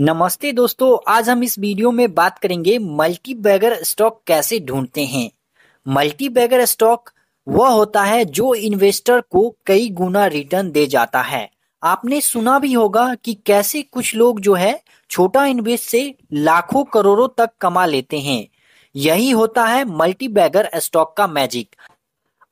नमस्ते दोस्तों आज हम इस वीडियो में बात करेंगे मल्टी बैगर स्टॉक कैसे ढूंढते हैं मल्टी बैगर स्टॉक वह होता है जो इन्वेस्टर को कई गुना रिटर्न दे जाता है आपने सुना भी होगा कि कैसे कुछ लोग जो है छोटा इन्वेस्ट से लाखों करोड़ों तक कमा लेते हैं यही होता है मल्टी बैगर स्टॉक का मैजिक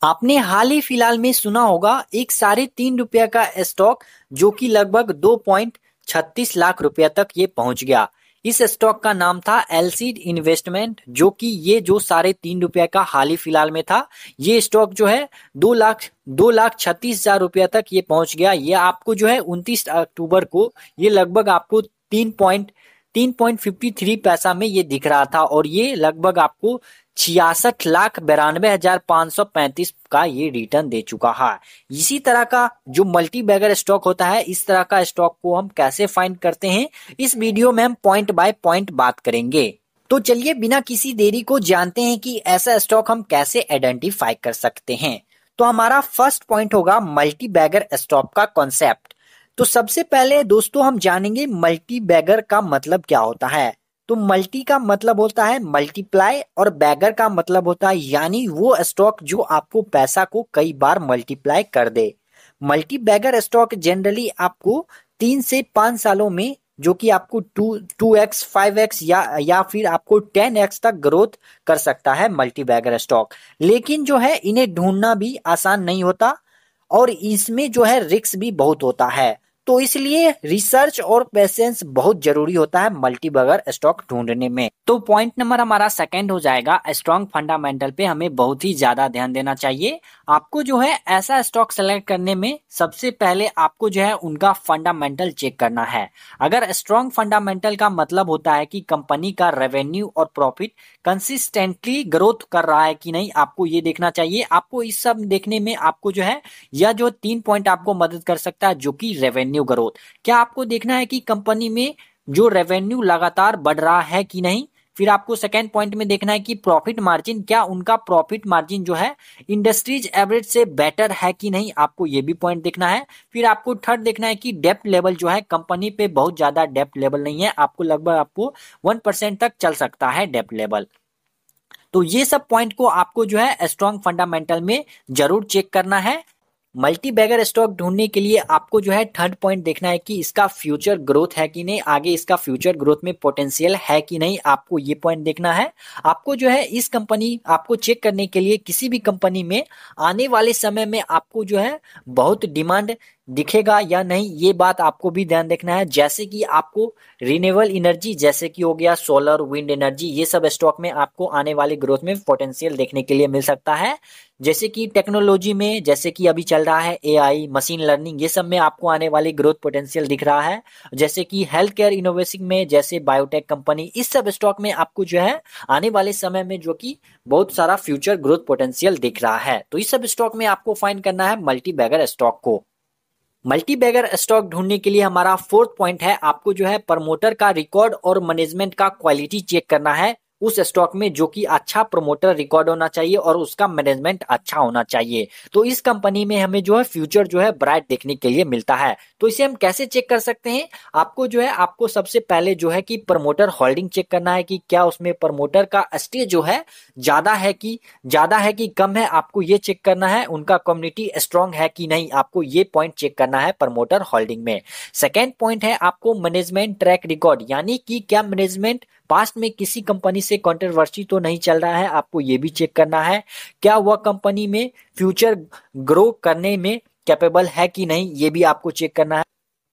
आपने हाल ही फिलहाल में सुना होगा एक साढ़े तीन रुपया का स्टॉक जो कि लगभग दो पॉइंट छत्तीस लाख रुपया तक ये पहुंच गया इस स्टॉक का नाम था एलसीड इन्वेस्टमेंट जो कि ये जो साढ़े तीन रुपया का हाल ही फिलहाल में था ये स्टॉक जो है दो लाख दो लाख छत्तीस हजार रुपया तक ये पहुंच गया ये आपको जो है उनतीस अक्टूबर को ये लगभग आपको तीन पॉइंट 3.53 पैसा में ये दिख रहा था और ये लगभग आपको छियासठ लाख बिरानवे हजार पांच सौ पैंतीस का ये रिटर्न दे चुका है इसी तरह का जो मल्टी बैगर स्टॉक होता है इस तरह का स्टॉक को हम कैसे फाइंड करते हैं इस वीडियो में हम पॉइंट बाय पॉइंट बात करेंगे तो चलिए बिना किसी देरी को जानते हैं कि ऐसा स्टॉक हम कैसे आइडेंटिफाई कर सकते हैं तो हमारा फर्स्ट पॉइंट होगा मल्टी बैगर स्टॉक का कॉन्सेप्ट तो सबसे पहले दोस्तों हम जानेंगे मल्टी बैगर का मतलब क्या होता है तो मल्टी का मतलब होता है मल्टीप्लाई और बैगर का मतलब होता है यानी वो स्टॉक जो आपको पैसा को कई बार मल्टीप्लाई कर दे मल्टी बैगर स्टॉक जनरली आपको तीन से पांच सालों में जो कि आपको two two x five x या या फिर आपको टेन एक्स तक ग्रोथ कर सकता है मल्टी बैगर स्टॉक लेकिन जो है इन्हें ढूंढना भी आसान नहीं होता और इसमें जो है रिक्स भी बहुत होता है तो इसलिए रिसर्च और पेशेंस बहुत जरूरी होता है मल्टी बगर स्टॉक ढूंढने में तो पॉइंट नंबर हमारा सेकंड हो जाएगा स्ट्रॉन्ग फंडामेंटल पे हमें बहुत ही ज्यादा ध्यान देना चाहिए आपको जो है ऐसा स्टॉक सेलेक्ट करने में सबसे पहले आपको जो है उनका फंडामेंटल चेक करना है अगर स्ट्रॉन्ग फंडामेंटल का मतलब होता है कि कंपनी का रेवेन्यू और प्रॉफिट कंसिस्टेंटली ग्रोथ कर रहा है कि नहीं आपको ये देखना चाहिए आपको इस सब देखने में आपको जो है यह जो तीन पॉइंट आपको मदद कर सकता है जो कि रेवेन्यू रेवेन्यू ग्रोथ क्या आपको देखना है कि कंपनी में जो रेवेन्यू लगातार बढ़ रहा है कि नहीं फिर आपको सेकेंड पॉइंट में देखना है कि प्रॉफिट मार्जिन क्या उनका प्रॉफिट मार्जिन जो है इंडस्ट्रीज एवरेज से बेटर है कि नहीं आपको ये भी पॉइंट देखना है फिर आपको थर्ड देखना है कि डेप्ट लेवल जो है कंपनी पे बहुत ज्यादा डेप्ट लेवल नहीं है आपको लगभग आपको वन परसेंट तक चल सकता है डेप्ट लेवल तो ये सब पॉइंट को आपको जो है स्ट्रॉन्ग फंडामेंटल में जरूर चेक करना है मल्टी बैगर स्टॉक ढूंढने के लिए आपको जो है थर्ड पॉइंट देखना है कि इसका फ्यूचर ग्रोथ है कि नहीं आगे इसका फ्यूचर ग्रोथ में पोटेंशियल है कि नहीं आपको ये पॉइंट देखना है आपको जो है इस कंपनी आपको चेक करने के लिए किसी भी कंपनी में आने वाले समय में आपको जो है बहुत डिमांड दिखेगा या नहीं ये बात आपको भी ध्यान देखना है जैसे कि आपको रिन्यूएबल एनर्जी जैसे कि हो गया सोलर विंड एनर्जी ये सब स्टॉक में आपको आने वाले ग्रोथ में पोटेंशियल देखने के लिए मिल सकता है जैसे कि टेक्नोलॉजी में जैसे कि अभी चल रहा है एआई मशीन लर्निंग ये सब में आपको आने वाली ग्रोथ पोटेंशियल दिख रहा है जैसे कि हेल्थ केयर इनोवेशन में जैसे बायोटेक कंपनी इस सब स्टॉक में आपको जो है आने वाले समय में जो कि बहुत सारा फ्यूचर ग्रोथ पोटेंशियल दिख रहा है तो इस सब स्टॉक में आपको फाइन करना है मल्टी बैगर स्टॉक को मल्टी बैगर स्टॉक ढूंढने के लिए हमारा फोर्थ पॉइंट है आपको जो है प्रमोटर का रिकॉर्ड और मैनेजमेंट का क्वालिटी चेक करना है उस स्टॉक में जो कि अच्छा प्रोमोटर रिकॉर्ड होना चाहिए और उसका मैनेजमेंट अच्छा होना चाहिए तो इस कंपनी में हमें जो है फ्यूचर जो है ब्राइट देखने के लिए मिलता है तो इसे हम कैसे चेक कर सकते हैं आपको जो है आपको सबसे पहले जो है कि प्रमोटर होल्डिंग चेक करना है कि क्या उसमें प्रमोटर का स्टेज जो है ज्यादा है कि ज्यादा है कि कम है आपको ये चेक करना है उनका कम्युनिटी स्ट्रांग है कि नहीं आपको ये पॉइंट चेक करना है प्रमोटर होल्डिंग में सेकेंड पॉइंट है आपको मैनेजमेंट ट्रैक रिकॉर्ड यानी कि क्या मैनेजमेंट पास्ट में किसी कंपनी से कॉन्ट्रोवर्सी तो नहीं चल रहा है आपको ये भी चेक करना है क्या वह कंपनी में फ्यूचर ग्रो करने में कैपेबल है कि नहीं ये भी आपको चेक करना है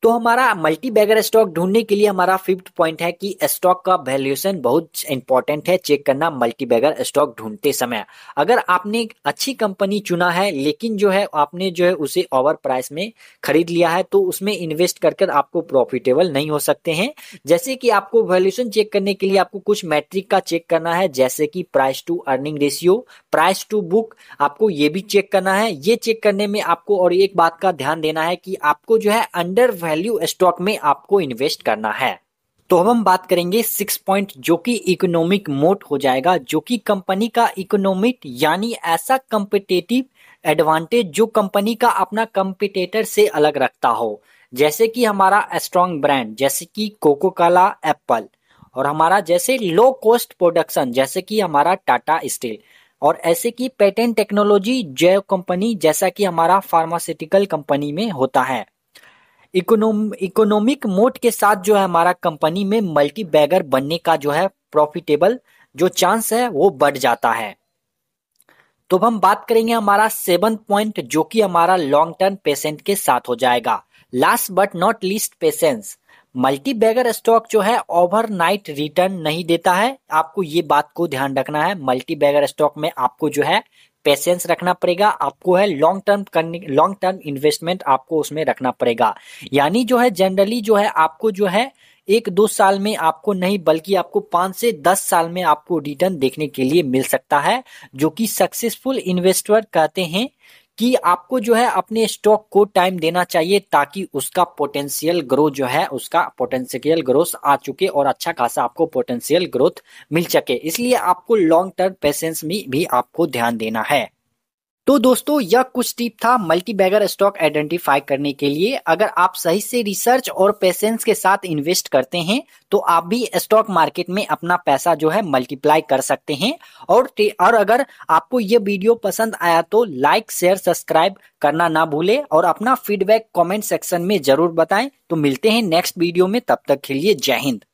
तो हमारा मल्टी बैगर स्टॉक ढूंढने के लिए हमारा फिफ्थ पॉइंट है कि स्टॉक का वैल्यूएशन बहुत इंपॉर्टेंट है चेक करना मल्टी बैगर स्टॉक ढूंढते समय अगर आपने अच्छी कंपनी चुना है लेकिन जो है आपने जो है उसे ओवर प्राइस में खरीद लिया है तो उसमें इन्वेस्ट कर कर आपको प्रॉफिटेबल नहीं हो सकते हैं जैसे कि आपको वैल्यूएशन चेक करने के लिए आपको कुछ मैट्रिक का चेक करना है जैसे कि price to earning ratio price to book आपको ये भी चेक करना है ये चेक करने में आपको और एक बात का ध्यान देना है कि आपको जो है अंडर वैल्यू स्टॉक में आपको इन्वेस्ट करना है तो अब हम बात करेंगे सिक्स पॉइंट जो कि इकोनॉमिक मोट हो जाएगा जो कि कंपनी का इकोनॉमिक यानी ऐसा कंपिटेटिव एडवांटेज जो कंपनी का अपना कंपिटेटर से अलग रखता हो जैसे कि हमारा स्ट्रॉन्ग ब्रांड जैसे कि कोको कोला एप्पल और हमारा जैसे लो कॉस्ट प्रोडक्शन जैसे कि हमारा टाटा स्टील और ऐसे की पेटेंट टेक्नोलॉजी जैव कंपनी जैसा कि हमारा फार्मास्यूटिकल कंपनी में होता है इकोनोम इकोनॉमिक मोट के साथ जो है हमारा कंपनी में मल्टी बैगर बनने का जो है प्रॉफिटेबल जो चांस है वो बढ़ जाता है तो हम बात करेंगे हमारा सेवन पॉइंट जो कि हमारा लॉन्ग टर्म पेशेंट के साथ हो जाएगा last but not least patience multi bagger stock जो है ओवरनाइट रिटर्न नहीं देता है आपको ये बात को ध्यान रखना है मल्टी बैगर स्टॉक में आपको जो है पेशेंस रखना पड़ेगा आपको है लॉन्ग टर्म करने लॉन्ग टर्म इन्वेस्टमेंट आपको उसमें रखना पड़ेगा यानी जो है जनरली जो है आपको जो है एक दो साल में आपको नहीं बल्कि आपको पांच से दस साल में आपको रिटर्न देखने के लिए मिल सकता है जो कि सक्सेसफुल इन्वेस्टर कहते हैं कि आपको जो है अपने स्टॉक को टाइम देना चाहिए ताकि उसका पोटेंशियल ग्रोथ जो है उसका पोटेंशियल ग्रोथ आ चुके और अच्छा खासा आपको पोटेंशियल ग्रोथ मिल सके इसलिए आपको लॉन्ग टर्म पेशेंस में भी आपको ध्यान देना है तो दोस्तों यह कुछ टिप था मल्टी बैगर स्टॉक आइडेंटिफाई करने के लिए अगर आप सही से रिसर्च और पेशेंस के साथ इन्वेस्ट करते हैं तो आप भी स्टॉक मार्केट में अपना पैसा जो है मल्टीप्लाई कर सकते हैं और और अगर आपको ये वीडियो पसंद आया तो लाइक शेयर सब्सक्राइब करना ना भूले और अपना फीडबैक कॉमेंट सेक्शन में जरूर बताएं तो मिलते हैं नेक्स्ट वीडियो में तब तक के लिए जय हिंद